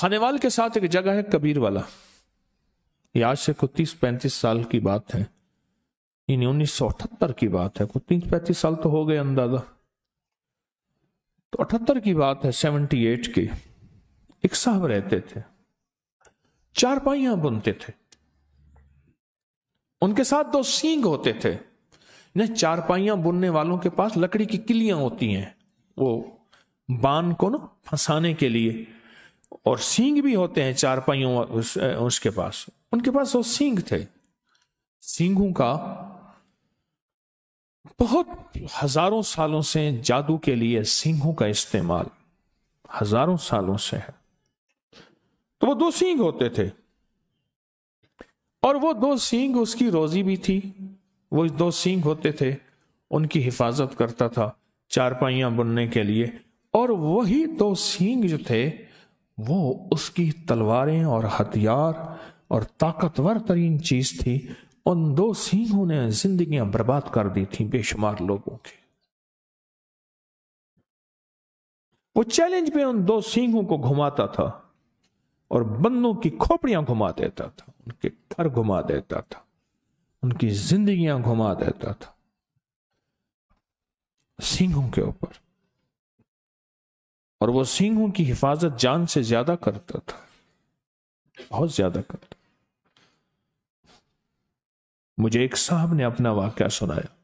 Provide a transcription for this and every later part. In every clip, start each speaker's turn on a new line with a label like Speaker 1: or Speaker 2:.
Speaker 1: खानेवाल के साथ एक जगह है कबीर वाला ये आज से कुछ तीस पैंतीस साल की बात है यानी उन्नीस सौ अठहत्तर की बात है कुछ तीस पैंतीस साल तो हो गए अंदाजा तो अठहत्तर की बात है सेवेंटी एट की एक साहब रहते थे चार पाइया बुनते थे उनके साथ दो सींग होते थे नहीं पाइया बुनने वालों के पास लकड़ी की किलियां होती हैं वो बान को ना फंसाने के लिए और सींग भी होते हैं चार पाइयों उस, उसके पास उनके पास वो सींग थे सींगों का बहुत हजारों सालों से जादू के लिए सिंहों का इस्तेमाल हजारों सालों से है तो वो दो सींग होते थे और वो दो सींग उसकी रोजी भी थी वो दो सींग होते थे उनकी हिफाजत करता था चारपाइयां बुनने के लिए और वही दो सींग जो थे वो उसकी तलवारें और हथियार और ताकतवर तरीन चीज थी उन दो सिंहों ने जिंदगी बर्बाद कर दी थी बेशुमार लोगों की वो चैलेंज में उन दो सिंहों को घुमाता था और बंदों की खोपड़ियां घुमा देता था उनके घर घुमा देता था उनकी जिंदगियां घुमा देता था सिंहों के ऊपर और वो सिंहों की हिफाजत जान से ज्यादा करता था बहुत ज्यादा करता मुझे एक साहब ने अपना वाक्य सुनाया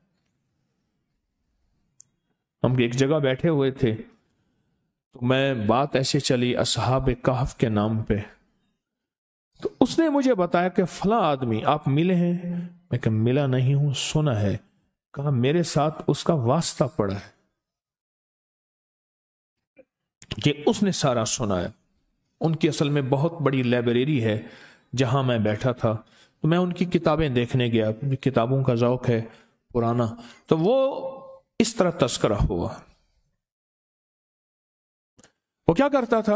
Speaker 1: हम एक जगह बैठे हुए थे तो मैं बात ऐसे चली असहाब कहफ के नाम पे तो उसने मुझे बताया कि फला आदमी आप मिले हैं मैं कह मिला नहीं हूं सुना है कहा मेरे साथ उसका वास्ता पड़ा है कि उसने सारा सुनाया उनकी असल में बहुत बड़ी लाइब्रेरी है जहाँ मैं बैठा था तो मैं उनकी किताबें देखने गया किताबों का ज़ौक है पुराना तो वो इस तरह तस्करा हुआ वो क्या करता था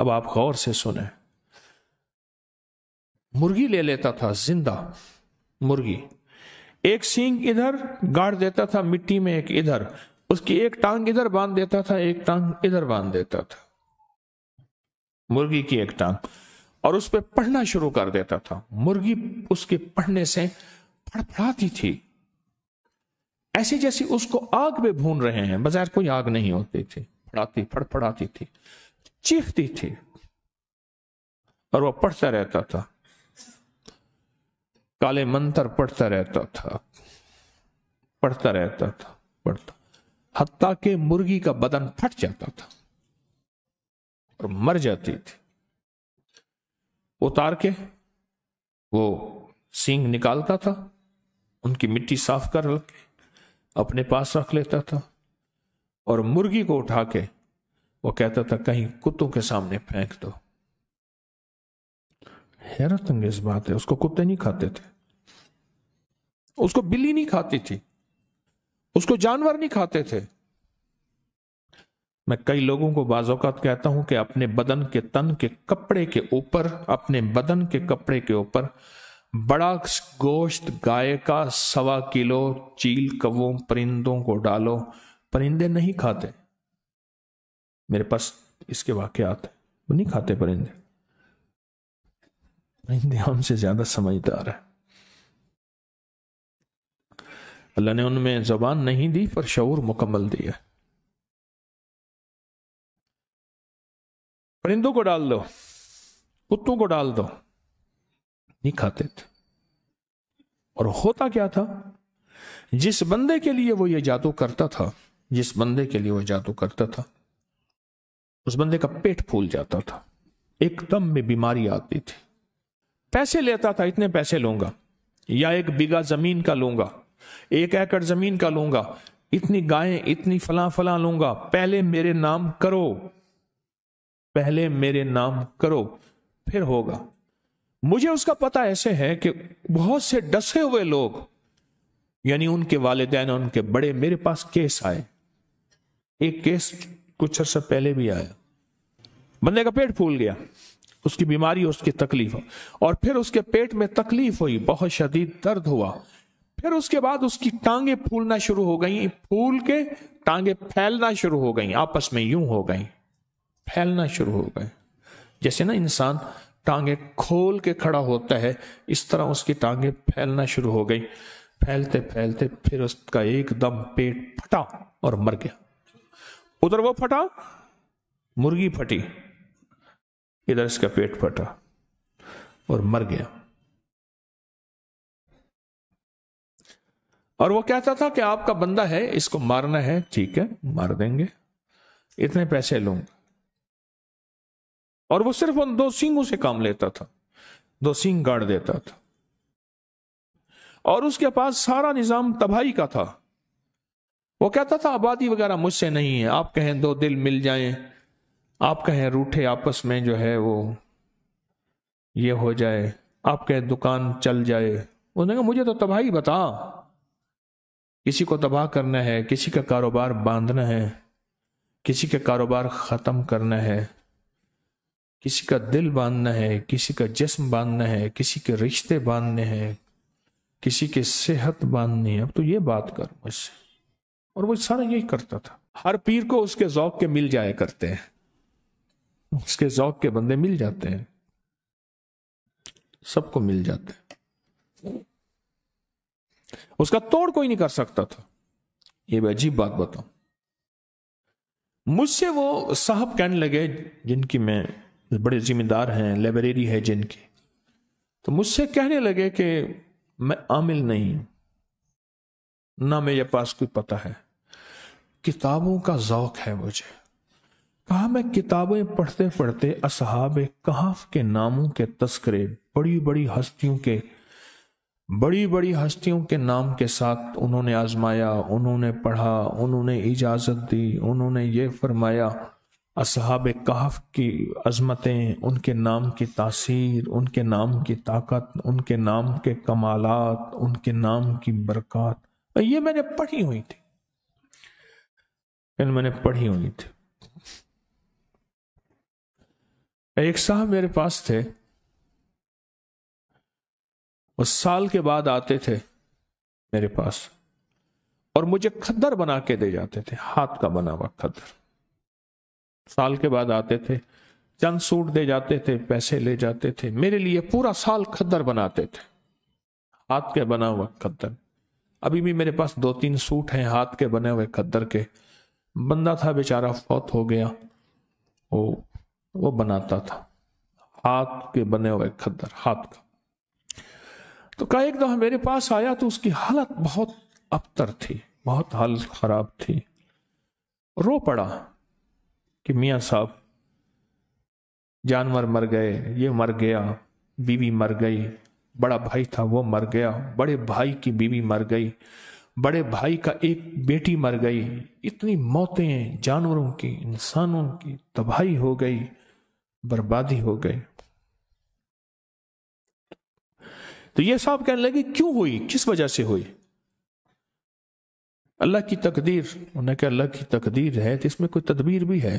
Speaker 1: अब आप गौर से सुने मुर्गी ले लेता था जिंदा मुर्गी एक सींग इधर गाड़ देता था मिट्टी में एक इधर उसकी एक टांग इधर बांध देता था एक टांग इधर बांध देता था मुर्गी की एक टांग और उस पर पढ़ना शुरू कर देता था मुर्गी उसके पढ़ने से फड़फड़ाती थी ऐसी जैसी उसको आग में भून रहे हैं बजाय कोई आग नहीं होती थी फड़ाती फड़फड़ाती थी चीखती थी और वह पढ़ता रहता था काले मंत्र पढ़ता रहता था पढ़ता रहता था पढ़ता हत्ता के मुर्गी का बदन फट जाता था और मर जाती थी उतार के वो सींग निकालता था उनकी मिट्टी साफ कर के अपने पास रख लेता था और मुर्गी को उठा के वो कहता था कहीं कुत्तों के सामने फेंक दो हैरत अंगेज बात है उसको कुत्ते नहीं खाते थे उसको बिल्ली नहीं खाती थी उसको जानवर नहीं खाते थे मैं कई लोगों को बाजोकात कहता हूं कि अपने बदन के तन के कपड़े के ऊपर अपने बदन के कपड़े के ऊपर बड़ा गोश्त गाय का सवा किलो चील कवों परिंदों को डालो परिंदे नहीं खाते मेरे पास इसके वाकयात है वो नहीं खाते परिंदे परिंदे हमसे ज्यादा समझदार है अल्लाह ने उनमें जबान नहीं दी पर शूर मुकम्मल दिया परिंदों को डाल दो कुत्तों को डाल दो नहीं खाते थे और होता क्या था जिस बंदे के लिए वो ये जादू करता था जिस बंदे के लिए वो जादू करता था उस बंदे का पेट फूल जाता था एकदम में बीमारी आती थी पैसे लेता था इतने पैसे लूंगा या एक बीघा जमीन का लूंगा एक एकड़ जमीन का लूंगा इतनी गायें इतनी फला फला लूंगा पहले मेरे नाम करो पहले मेरे नाम करो फिर होगा मुझे उसका पता ऐसे है कि बहुत से डसे हुए लोग यानी उनके वालदेन उनके बड़े मेरे पास केस आए एक केस कुछ अर्सा पहले भी आया बंदे का पेट फूल गया उसकी बीमारी उसकी तकलीफ और फिर उसके पेट में तकलीफ हुई बहुत शदीद दर्द हुआ फिर उसके बाद उसकी टांगे फूलना शुरू हो गई फूल के टांगे फैलना शुरू हो गई आपस में यूं हो गई फैलना शुरू हो गए जैसे ना इंसान टांगे खोल के खड़ा होता है इस तरह उसकी टांगे फैलना शुरू हो गई फैलते फैलते फिर उसका एकदम पेट फटा और मर गया उधर वो फटा मुर्गी फटी इधर इसका पेट फटा और मर गया और वो कहता था कि आपका बंदा है इसको मारना है ठीक है मार देंगे इतने पैसे लूंगा और वो सिर्फ उन दो सिंगों से काम लेता था दो सिंग गाड़ देता था और उसके पास सारा निजाम तबाही का था वो कहता था आबादी वगैरह मुझसे नहीं है आप कहें दो दिल मिल जाएं आप कहें रूठे आपस में जो है वो ये हो जाए आप कहें दुकान चल जाए उन्होंने कहा मुझे तो तबाही बता किसी को तबाह करना है किसी का कारोबार बांधना है किसी का कारोबार ख़त्म करना है किसी का दिल बांधना है किसी का जिस्म बांधना है किसी के रिश्ते बांधने हैं किसी के सेहत बांधनी है अब तो ये बात कर मुझसे और वो सारा यही करता था हर पीर को उसके जौक के मिल जाया करते हैं उसके जौक के बंदे मिल जाते हैं सबको मिल जाते हैं उसका तोड़ कोई नहीं कर सकता था ये भी अजीब बात बताऊं मुझसे वो साहब कहने लगे जिनकी मैं बड़े जिम्मेदार हैं लाइब्रेरी है जिनकी तो मुझसे कहने लगे कि मैं आमिल नहीं हूं ना मेरे पास कोई पता है किताबों का जौक है मुझे कहा मैं किताबें पढ़ते पढ़ते असहाब कहाफ के नामों के तस्करे बड़ी बड़ी हस्तियों के बड़ी बड़ी हस्तियों के नाम के साथ उन्होंने आजमाया उन्होंने पढ़ा उन्होंने इजाज़त दी उन्होंने ये फरमाया असहाब कहफ की अजमतें उनके नाम की तासीर उनके नाम की ताकत उनके नाम के कमालत उनके नाम की बरकत ये मैंने पढ़ी हुई थी मैंने पढ़ी हुई थी एक साहब मेरे पास थे वो साल के बाद आते थे मेरे पास और मुझे खद्दर बना के दे जाते थे हाथ का बना हुआ खद्दर साल के बाद आते थे चंद सूट दे जाते थे पैसे ले जाते थे मेरे लिए पूरा साल खद्दर बनाते थे हाथ के बना हुआ खद्दर अभी भी मेरे पास दो तीन सूट हैं हाथ के बने हुए खद्दर के बंदा था बेचारा फौत हो गया वो वो बनाता था हाथ के बने हुए खद्दर हाथ का तो कहा एक दफा मेरे पास आया तो उसकी हालत बहुत अबतर थी बहुत हालत खराब थी रो पड़ा कि मियाँ साहब जानवर मर गए ये मर गया बीवी मर गई बड़ा भाई था वो मर गया बड़े भाई की बीवी मर गई बड़े भाई का एक बेटी मर गई इतनी मौतें जानवरों की इंसानों की तबाही हो गई बर्बादी हो गई तो ये साहब कहने लगे क्यों हुई किस वजह से हुई अल्लाह की तकदीर उन्होंने कहा अल्लाह की तकदीर है तो इसमें कोई तदबीर भी है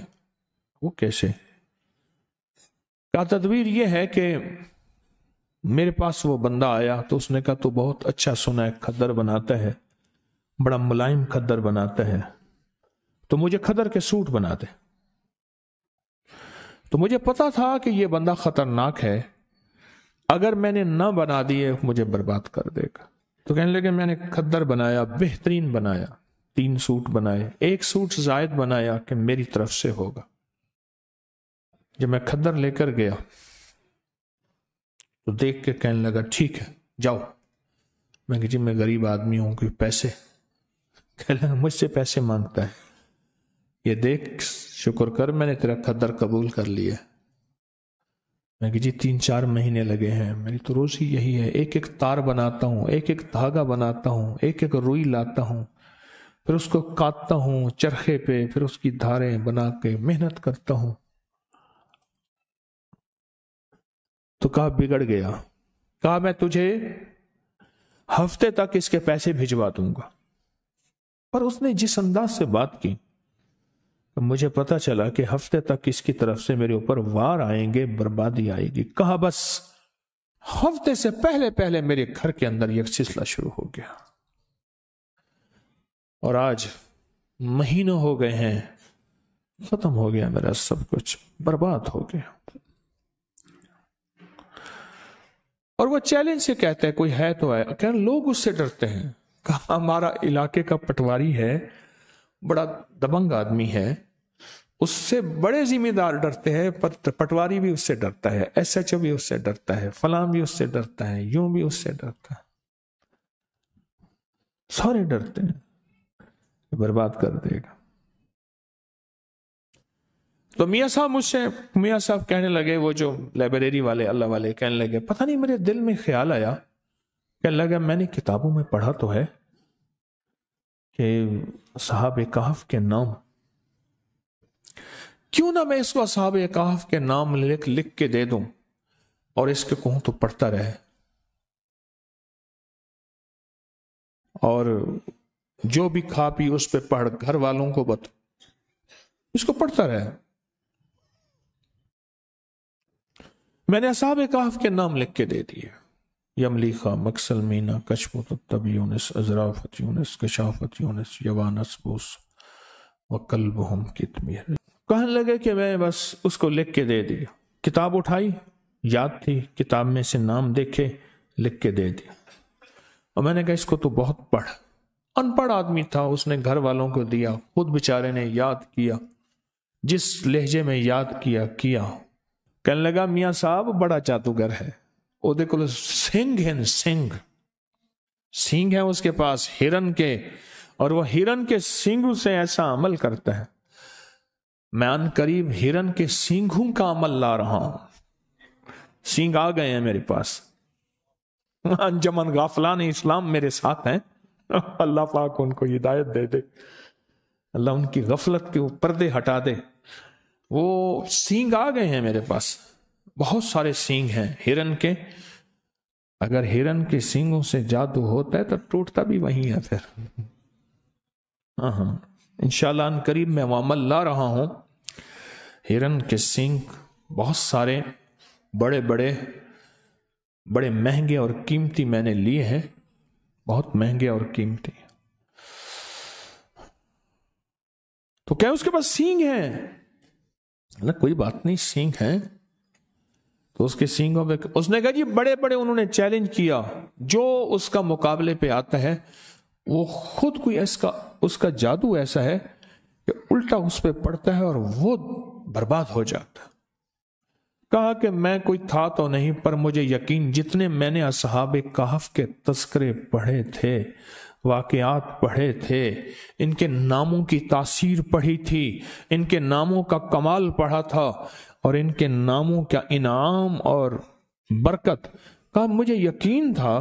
Speaker 1: वो कैसे कहा तदबीर ये है कि मेरे पास वो बंदा आया तो उसने कहा तो बहुत अच्छा सुना है खद्दर बनाता है बड़ा मुलायम खद्दर बनाता है तो मुझे खदर के सूट बना दे तो मुझे पता था कि यह बंदा खतरनाक है अगर मैंने न बना दिए मुझे बर्बाद कर देगा तो कहने लगे मैंने खद्दर बनाया बेहतरीन बनाया तीन सूट बनाए एक सूट जायद बनाया कि मेरी तरफ से होगा जब मैं खद्दर लेकर गया तो देख के कहने लगा ठीक है जाओ मैं जी मैं गरीब आदमी हूं कि पैसे कह लगा मुझसे पैसे मांगता है ये देख शुक्र कर मैंने तेरा खद्दर कबूल कर लिया मैं कि जी तीन चार महीने लगे हैं मेरी तो रोज़ ही यही है एक एक तार बनाता हूँ एक एक धागा बनाता हूँ एक एक रुई लाता हूँ फिर उसको काटता हूँ चरखे पे फिर उसकी धारें बना के मेहनत करता हूँ तो कहा बिगड़ गया कहा मैं तुझे हफ्ते तक इसके पैसे भिजवा दूंगा पर उसने जिस अंदाज से बात की मुझे पता चला कि हफ्ते तक इसकी तरफ से मेरे ऊपर वार आएंगे बर्बादी आएगी कहा बस हफ्ते से पहले पहले मेरे घर के अंदर यह सिलसिला शुरू हो गया और आज महीनों हो गए हैं खत्म हो गया मेरा सब कुछ बर्बाद हो गया और वो चैलेंज से कहते हैं कोई है तो है कह लोग उससे डरते हैं कहा हमारा इलाके का पटवारी है बड़ा दबंग आदमी है उससे बड़े जिम्मेदार डरते हैं पट, पटवारी भी उससे डरता है एस एच ओ भी उससे डरता है फलाम भी उससे डरता है यूं भी उससे डरता है सारे डरते हैं बर्बाद कर देगा तो मियाँ साहब मुझसे मियाँ साहब कहने लगे वो जो लाइब्रेरी वाले अल्लाह वाले कहने लगे पता नहीं मेरे दिल में ख्याल आया कहने लगा मैंने किताबों में पढ़ा तो है कि साहब कहाफ के नाम क्यों ना मैं इसको साहब कहाफ के नाम लिख लिख के दे दू और इसके कहूं तो पढ़ता रहे और जो भी खा पी उस पर पढ़ घर वालों को बता इसको पढ़ता रहे मैंने असाब कहफ के नाम लिख के दे दिए यमलीखा मकसल मीना कशफतब यूनस अजराफत यूनस कशाफत यूनस यवानस बोस व कल्ब हम कितमीर कहने लगे कि मैं बस उसको लिख के दे दिया किताब उठाई याद थी किताब में से नाम देखे लिख के दे दिया और मैंने कहा इसको तो बहुत पढ़ अनपढ़ आदमी था उसने घर वालों को दिया खुद बेचारे ने याद किया जिस लहजे में याद किया किया कहने लगा मियाँ साहब बड़ा जादूगर है ਉਹਦੇ ਕੋਲ सिंह हैं सिंह सिंह है उसके पास हिरन के और वह हिरन के सिंह से ऐसा अमल करता है मैं अन करीब हिरन के सिंघों का अमल ला रहा हूं सिंह आ गए हैं मेरे पास अंजमन गाफलान इस्लाम मेरे साथ हैं अल्लाह पाक उनको हिदायत दे दे अल्लाह उनकी गफलत के ऊपर दे हटा दे वो सिंह आ गए हैं मेरे पास बहुत सारे सींग हैं हिरन के अगर हिरन के सींगों से जादू होता है तो टूटता भी वही है फिर हाँ हाँ इनशाला करीब मैं अमल ला रहा हूं हिरन के सींग बहुत सारे बड़े बड़े बड़े महंगे और कीमती मैंने लिए हैं बहुत महंगे और कीमती तो क्या उसके पास सींग है ना कोई बात नहीं सींग है तो उसके सींगों में उसने कहा जी बड़े बड़े उन्होंने चैलेंज किया जो उसका मुकाबले पे आता है वो खुद कोई ऐसा उसका जादू ऐसा है कि उल्टा उस पर पड़ता है और वो बर्बाद हो जाता है कहा कि मैं कोई था तो नहीं पर मुझे यकीन जितने मैंने असहाब कहफ के तस्करे पढ़े थे वाकयात पढ़े थे इनके नामों की तासीर पढ़ी थी इनके नामों का कमाल पढ़ा था और इनके नामों का इनाम और बरकत का मुझे यकीन था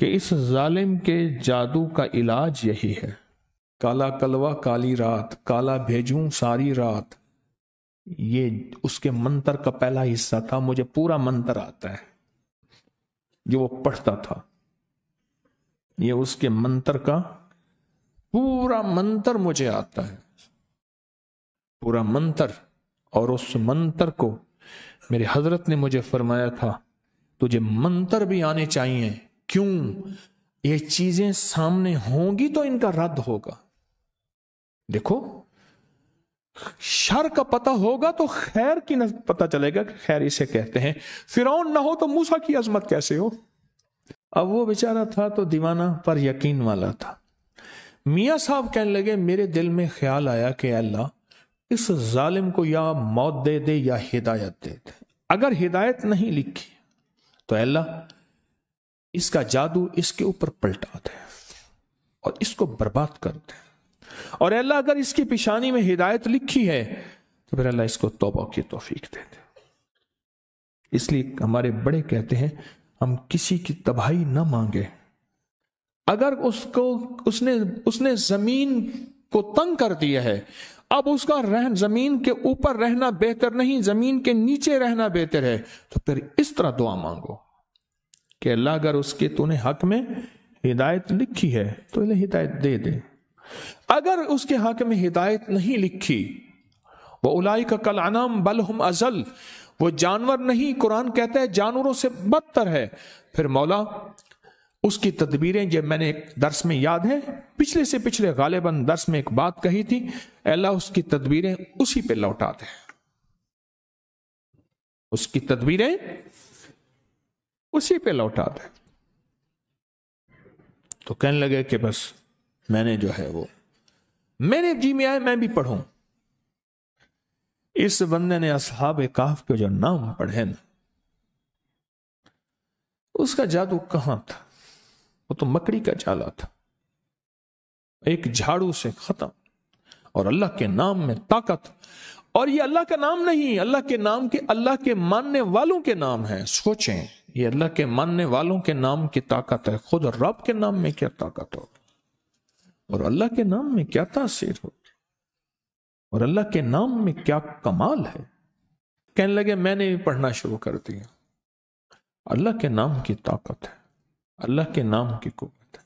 Speaker 1: कि इस जालिम के जादू का इलाज यही है काला कलवा काली रात काला भेजूं सारी रात ये उसके मंत्र का पहला हिस्सा था मुझे पूरा मंत्र आता है जो वो पढ़ता था ये उसके मंत्र का पूरा मंत्र मुझे आता है पूरा मंत्र और उस मंत्र को मेरे हजरत ने मुझे फरमाया था तुझे मंत्र भी आने चाहिए क्यों ये चीजें सामने होंगी तो इनका रद्द होगा देखो शर का पता होगा तो खैर की न पता चलेगा कि खैर इसे कहते हैं फिर ना हो तो मूसा की अजमत कैसे हो अब वो बेचारा था तो दीवाना पर यकीन वाला था मियाँ साहब कहने लगे मेरे दिल में ख्याल आया कि अल्लाह इस जालिम को या मौत दे दे या हिदायत दे दे अगर हिदायत नहीं लिखी तो अल्लाह इसका जादू इसके ऊपर पलटा दे और इसको बर्बाद कर दे और अल्लाह अगर इसकी पिशानी में हिदायत लिखी है तो फिर अल्लाह इसको तोबा की तोफीक दे दे इसलिए हमारे बड़े कहते हैं हम किसी की तबाही ना मांगे अगर उसको उसने उसने जमीन को तंग कर दिया है अब उसका रह जमीन के ऊपर रहना बेहतर नहीं जमीन के नीचे रहना बेहतर है तो फिर इस तरह दुआ मांगो कि अल्लाह अगर उसके तूने हक में हिदायत लिखी है तो इन्हें हिदायत दे दे अगर उसके हक में हिदायत नहीं लिखी वह उलाई का कल अनम बल हम अजल वो जानवर नहीं कुरान कहता है जानवरों से बदतर है फिर मौला उसकी तदबीरें जब मैंने एक दर्श में याद है पिछले से पिछले गालिबन दर्श में एक बात कही थी अल्लाह उसकी तदबीरें उसी पे लौटा दे उसकी तदबीरें उसी पे लौटा दे तो कहने लगे कि बस मैंने जो है वो मेरे जी में आए मैं भी पढ़ू इस बंदे ने असहाब काफ के जो नाम पढ़े ना उसका जादू कहां था वो तो मकड़ी का जाला था एक झाड़ू से खत्म और अल्लाह के नाम में ताकत और ये अल्लाह का नाम नहीं अल्लाह के नाम के अल्लाह के मानने वालों के नाम है सोचें ये अल्लाह के मानने वालों के नाम की ताकत है खुद रब के नाम में क्या ताकत हो और अल्लाह के नाम में क्या तासीर हो और अल्लाह के नाम में क्या कमाल है कहने लगे मैंने भी पढ़ना शुरू कर दिया अल्लाह के नाम की ताकत है अल्लाह के नाम की कुत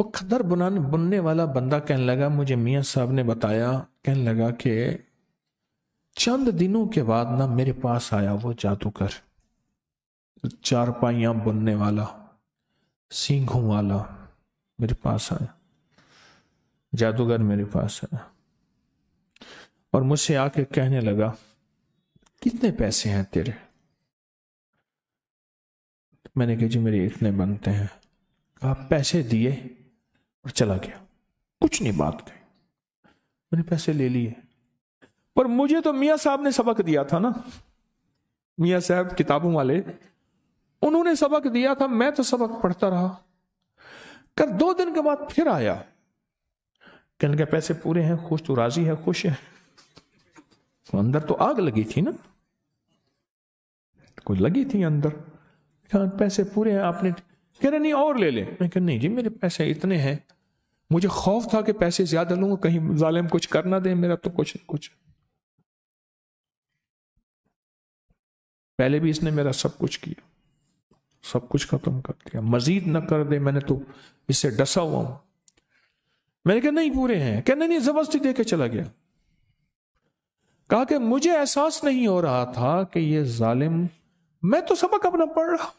Speaker 1: वो खदर बुनाने बुनने वाला बंदा कहने लगा मुझे मियाँ साहब ने बताया कहने लगा कि चंद दिनों के बाद ना मेरे पास आया वो जादूगर पाइया बुनने वाला सिंघों वाला मेरे पास आया जादूगर मेरे पास आया और मुझसे आके कहने लगा कितने पैसे हैं तेरे मैंने कहा जी मेरे इतने बनते हैं कहा पैसे दिए और चला गया कुछ नहीं बात कही मैंने पैसे ले लिए पर मुझे तो मियाँ साहब ने सबक दिया था ना मियाँ साहब किताबों वाले उन्होंने सबक दिया था मैं तो सबक पढ़ता रहा कर दो दिन के बाद फिर आया कहने के पैसे पूरे हैं खुश तो राजी है खुश है तो अंदर तो आग लगी थी ना कुछ लगी थी अंदर कहा पैसे पूरे हैं आपने कह रहे नहीं और ले लें मैं कह नहीं जी मेरे पैसे इतने हैं मुझे खौफ था कि पैसे ज्यादा लूंगा कहीं जालिम कुछ कर ना दे मेरा तो कुछ कुछ पहले भी इसने मेरा सब कुछ किया सब कुछ खत्म कर दिया मजीद ना कर दे मैंने तो इससे डसा हुआ हूं मैंने कहा नहीं पूरे हैं कहने नहीं जबरदस्ती दे के चला गया कहा कि मुझे एहसास नहीं हो रहा था कि ये जालिम मैं तो सबक अपना पढ़ रहा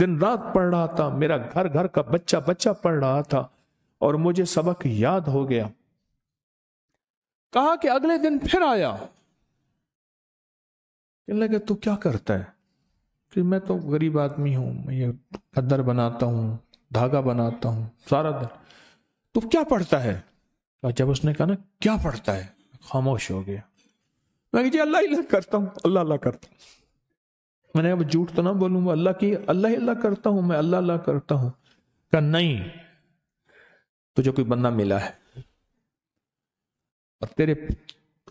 Speaker 1: दिन रात पढ़ रहा था मेरा घर घर का बच्चा बच्चा पढ़ रहा था और मुझे सबक याद हो गया कहा कि अगले दिन फिर आया कहने लगे तू क्या करता है कि मैं तो गरीब आदमी हूं मैं ये खद्दर बनाता हूं धागा बनाता हूं सारा दिन तू क्या पढ़ता है जब उसने कहा ना क्या पढ़ता है खामोश हो गया मैं जी अल्लाह करता हूं अल्लाह अल्लाह करता हूँ मैंने अब झूठ तो ना बोलूंगा अल्लाह की अल्लाह अल्लाह करता हूं मैं अल्लाह अल्लाह करता हूं का नहीं तुझे कोई बंदा मिला है और तेरे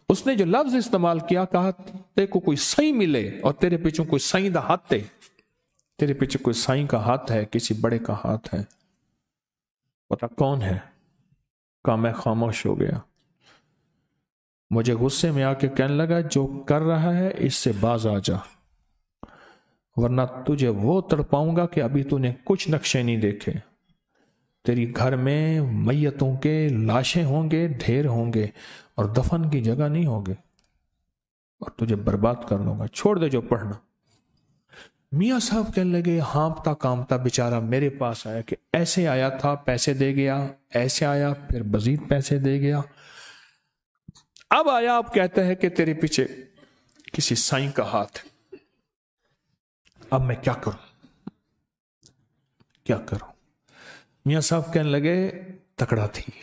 Speaker 1: उसने जो लफ्ज इस्तेमाल किया कहा तेरे को कोई सही मिले और तेरे पीछे कोई सही दा हाथ तेरे पीछे कोई साई का हाथ है किसी बड़े का हाथ है पता कौन है का मैं खामोश हो गया मुझे गुस्से में आके कहने लगा जो कर रहा है इससे बाज आ जा वरना तुझे वो तड़पाऊंगा कि अभी तूने कुछ नक्शे नहीं देखे तेरी घर में मैयतों के लाशें होंगे ढेर होंगे और दफन की जगह नहीं होंगे और तुझे बर्बाद कर लूंगा छोड़ दे जो पढ़ना मियाँ साहब कहने लगे हाँपता कामता बेचारा मेरे पास आया कि ऐसे आया था पैसे दे गया ऐसे आया फिर मजीद पैसे दे गया अब आया आप कहते हैं कि तेरे पीछे किसी साई का हाथ है अब मैं क्या करूं क्या करूं मियाँ साहब कहने लगे तकड़ा थी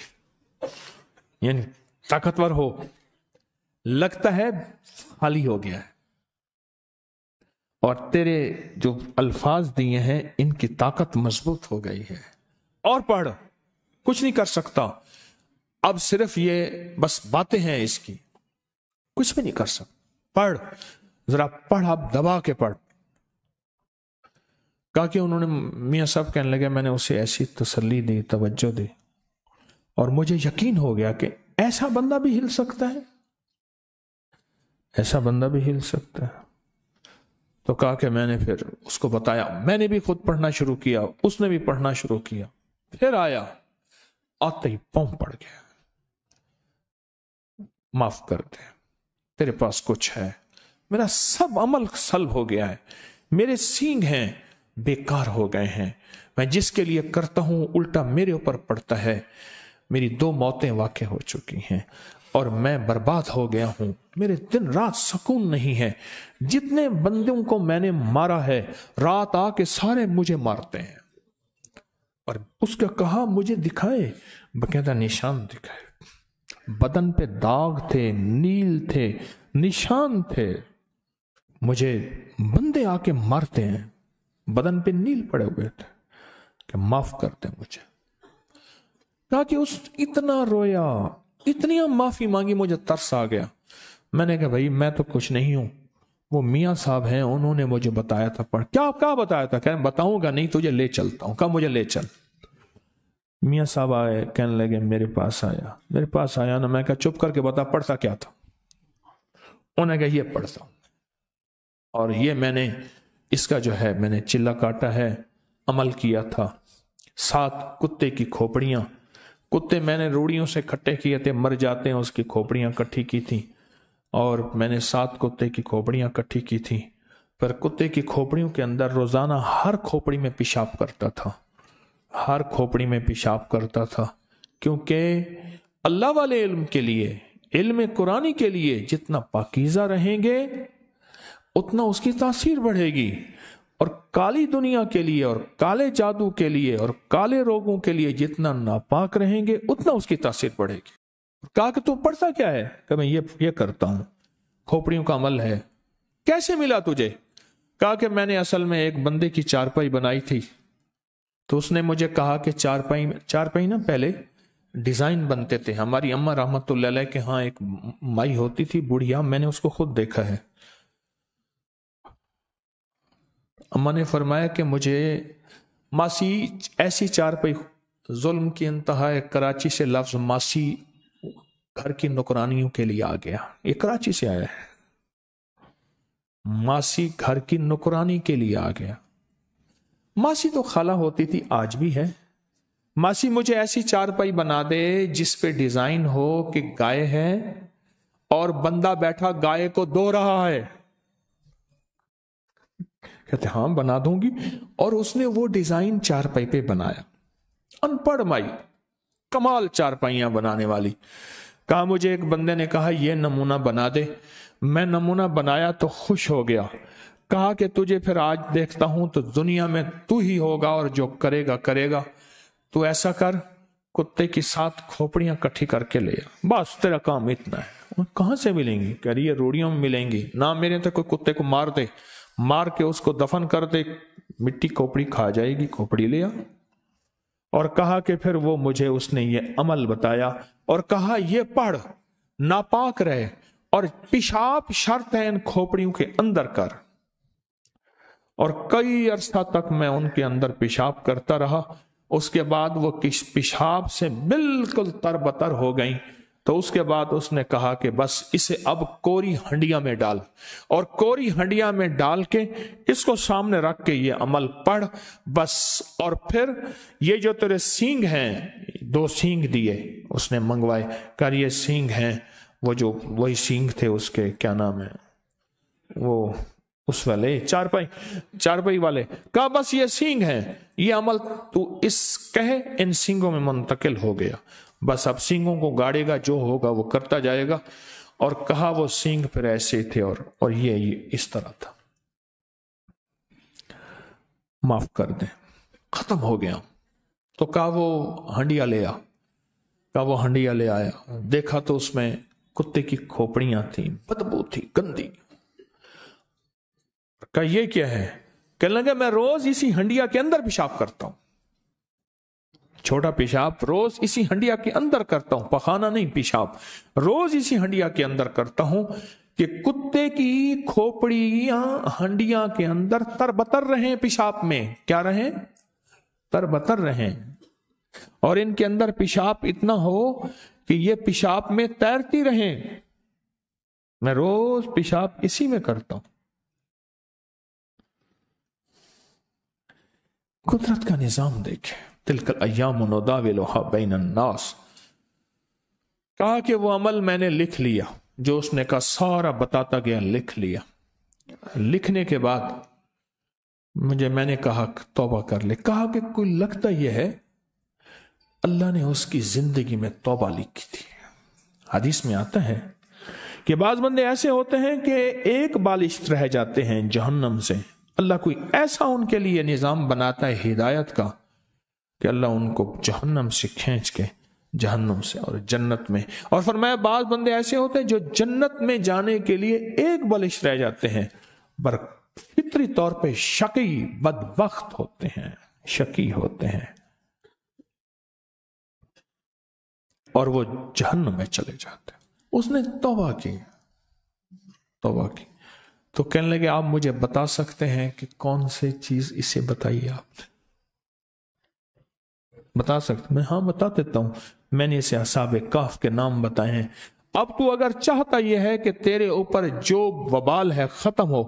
Speaker 1: यानी ताकतवर हो लगता है खाली हो गया है और तेरे जो अल्फाज दिए हैं इनकी ताकत मजबूत हो गई है और पढ़ कुछ नहीं कर सकता अब सिर्फ ये बस बातें हैं इसकी कुछ भी नहीं कर सकता पढ़ जरा पढ़ आप दबा के पढ़ कि उन्होंने मियाँ साहब कहने लगे मैंने उसे ऐसी तसल्ली दी तवज्जो दी और मुझे यकीन हो गया कि ऐसा बंदा भी हिल सकता है ऐसा बंदा भी हिल सकता है तो कहा कि मैंने फिर उसको बताया मैंने भी खुद पढ़ना शुरू किया उसने भी पढ़ना शुरू किया फिर आया आते ही पम पड़ गया माफ कर दे तेरे पास कुछ है मेरा सब अमल सल्व हो गया है मेरे सींग हैं बेकार हो गए हैं मैं जिसके लिए करता हूं उल्टा मेरे ऊपर पड़ता है मेरी दो मौतें वाक्य हो चुकी हैं और मैं बर्बाद हो गया हूं मेरे दिन रात सुकून नहीं है जितने बंदों को मैंने मारा है रात आके सारे मुझे मारते हैं और उसका कहा मुझे दिखाए बकैदा निशान दिखाए बदन पे दाग थे नील थे निशान थे मुझे बंदे आके मारते हैं बदन पे नील पड़े हुए थे कि माफ करते मुझे ताकि उस इतना रोया इतनी माफी मांगी मुझे तरस आ गया मैंने कहा भाई मैं तो कुछ नहीं हूं वो मियाँ साहब हैं उन्होंने मुझे बताया था पढ़ क्या क्या बताया था कह बताऊंगा नहीं तुझे ले चलता हूं कब मुझे ले चल मियाँ साहब आए कहने लगे मेरे पास आया मेरे पास आया ना मैं कहा चुप करके बता पढ़ता क्या था उन्हें कहा ये पढ़ता और ये मैंने इसका जो है मैंने चिल्ला काटा है अमल किया था सात कुत्ते की खोपड़ियाँ कुत्ते मैंने रूढ़ियों से इकट्ठे किए थे मर जाते हैं उसकी खोपड़ियाँ इकट्ठी की थी और मैंने सात कुत्ते की खोपड़ियां इकट्ठी की थी पर कुत्ते की खोपड़ियों के अंदर रोज़ाना हर खोपड़ी में पेशाब करता था हर खोपड़ी में पेशाब करता था क्योंकि अल्लाह वाले इल्म के लिए इल्म कुरानी के लिए जितना पाकिज़ा रहेंगे उतना उसकी तासीर बढ़ेगी और काली दुनिया के लिए और काले जादू के लिए और काले रोगों के लिए जितना नापाक रहेंगे उतना उसकी तासीर बढ़ेगी कहा कि तू पढ़ता क्या है कि मैं ये ये करता हूं खोपड़ियों का अमल है कैसे मिला तुझे कहा कि मैंने असल में एक बंदे की चारपाई बनाई थी तो उसने मुझे कहा कि चारपाई चारपाई ना पहले डिजाइन बनते थे हमारी अम्मा रहमत के हाँ एक माई होती थी बुढ़िया मैंने उसको खुद देखा है अम्मा ने फरमाया कि मुझे मासी ऐसी चारपाई जुल्म की इंतहा कराची से लफ्ज़ मासी घर की नौकरानियों के लिए आ गया ये कराची से आया है मासी घर की नौकरानी के लिए आ गया मासी तो खाला होती थी आज भी है मासी मुझे ऐसी चारपाई बना दे जिस पे डिजाइन हो कि गाय है और बंदा बैठा गाय को दो रहा है कहते हाँ बना दूंगी और उसने वो डिजाइन चारपाई बनाया अनपढ़ माई कमाल चारपाइयां बनाने वाली कहा मुझे एक बंदे ने कहा यह नमूना बना दे मैं नमूना बनाया तो खुश हो गया कहा कि तुझे फिर आज देखता हूं तो दुनिया में तू ही होगा और जो करेगा करेगा तू ऐसा कर कुत्ते की सात खोपड़ियां इकट्ठी करके ले बस तेरा काम इतना है कहां से मिलेंगी कह रही है रोड़ियों में मिलेंगी ना मेरे तो कोई कुत्ते को मार दे मार के उसको दफन कर दे मिट्टी खोपड़ी खा जाएगी खोपड़ी लिया और कहा कि फिर वो मुझे उसने ये अमल बताया और कहा ये पढ़ नापाक रहे और पिशाब शर्त है इन खोपड़ियों के अंदर कर और कई अरसा तक मैं उनके अंदर पेशाब करता रहा उसके बाद वो किस पेशाब से बिल्कुल तरबतर हो गई तो उसके बाद उसने कहा कि बस इसे अब कोरी हंडिया में डाल और कोरी हंडिया में डाल के इसको सामने रख के ये अमल पढ़ बस और फिर ये जो तेरे सींग हैं दो सींग दिए उसने मंगवाए कर ये सींग हैं वो जो वही सींग थे उसके क्या नाम है वो उस वाले चारपाई चारपाई वाले कहा बस ये सींग हैं ये अमल तू इस कहे इन सींगों में मुंतकिल हो गया बस अब सिंगों को गाड़ेगा जो होगा वो करता जाएगा और कहा वो सिंह फिर ऐसे थे और और ये ये इस तरह था माफ कर दें खत्म हो गया तो कहा वो हंडिया ले आ कहा वो हंडिया ले आया देखा तो उसमें कुत्ते की खोपड़ियां थी बदबू थी गंदी का ये क्या है कहने लगे मैं रोज इसी हंडिया के अंदर पेशाब करता हूं छोटा पेशाब रोज इसी हंडिया के अंदर करता हूं पखाना नहीं पेशाब रोज इसी हंडिया के अंदर करता हूं कि कुत्ते की खोपड़ियां हंडिया के अंदर तरबतर रहे पेशाब में क्या रहे तरबतर रहे और इनके अंदर पेशाब इतना हो कि ये पेशाब में तैरती रहे मैं रोज पेशाब इसी में करता हूं कुदरत का निजाम देखें तिलकल अयामदा बैनन्नास कहा कि वो अमल मैंने लिख लिया जो उसने कहा सारा बताता गया लिख लिया लिखने के बाद मुझे मैंने कहा तौबा कर ले कहा कि कोई लगता यह है अल्लाह ने उसकी जिंदगी में तोबा लिखी थी हदीस में आता है कि बाज बंदे ऐसे होते हैं कि एक बालिश रह जाते हैं जहन्नम से अल्लाह कोई ऐसा उनके लिए निज़ाम बनाता है हिदायत का कि अल्लाह उनको जहन्नम से खींच के जहन्नम से और जन्नत में और फरमाए बाद बंदे ऐसे होते हैं जो जन्नत में जाने के लिए एक बलिश रह जाते हैं पर फितरी तौर पे शकी बदबخت होते हैं शकी होते हैं और वो जहन्नम में चले जाते हैं उसने तोबा की तोबा की तो कहने लगे आप मुझे बता सकते हैं कि कौन सी चीज इसे बताइए आपने बता सकते मैं हाँ बता देता हूँ मैंने इसे असाब काफ के नाम बताए हैं अब तू अगर चाहता यह है कि तेरे ऊपर जो वबाल है खत्म हो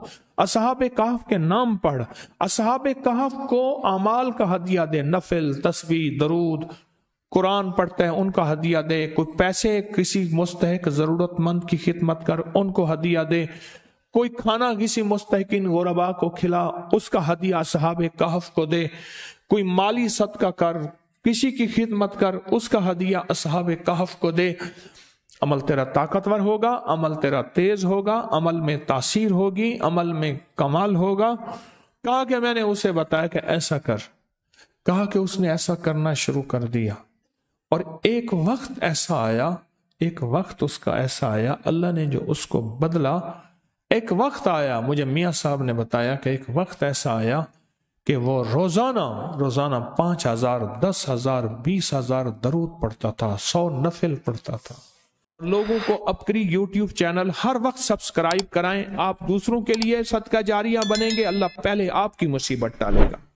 Speaker 1: असहाब कहफ के नाम पढ़ असहाब कहफ को अमाल का हदिया दे नफिल तस्वीर दरूद कुरान पढ़ते हैं उनका हदिया दे कोई पैसे किसी मुस्तक ज़रूरतमंद की खिदमत कर उनको हदिया दे कोई खाना किसी मुस्तकिन गौरबा को खिला उसका हदिया असहाब कहफ को दे कोई माली सदका कर किसी की खिदमत कर उसका हदिया असहाब कहफ को दे अमल तेरा ताकतवर होगा अमल तेरा तेज होगा अमल में तासीर होगी अमल में कमाल होगा कहा कि मैंने उसे बताया कि ऐसा कर कहा कि उसने ऐसा करना शुरू कर दिया और एक वक्त ऐसा आया एक वक्त उसका ऐसा आया अल्लाह ने जो उसको बदला एक वक्त आया मुझे मियाँ साहब ने बताया कि एक वक्त ऐसा आया कि वो रोज़ाना रोज़ाना पांच हज़ार दस हज़ार बीस हज़ार दरूद पढ़ता था सौ नफिल पढ़ता था लोगों को अपकरी यूट्यूब चैनल हर वक्त सब्सक्राइब कराएं आप दूसरों के लिए सदका जारिया बनेंगे अल्लाह पहले आपकी मुसीबत डालेगा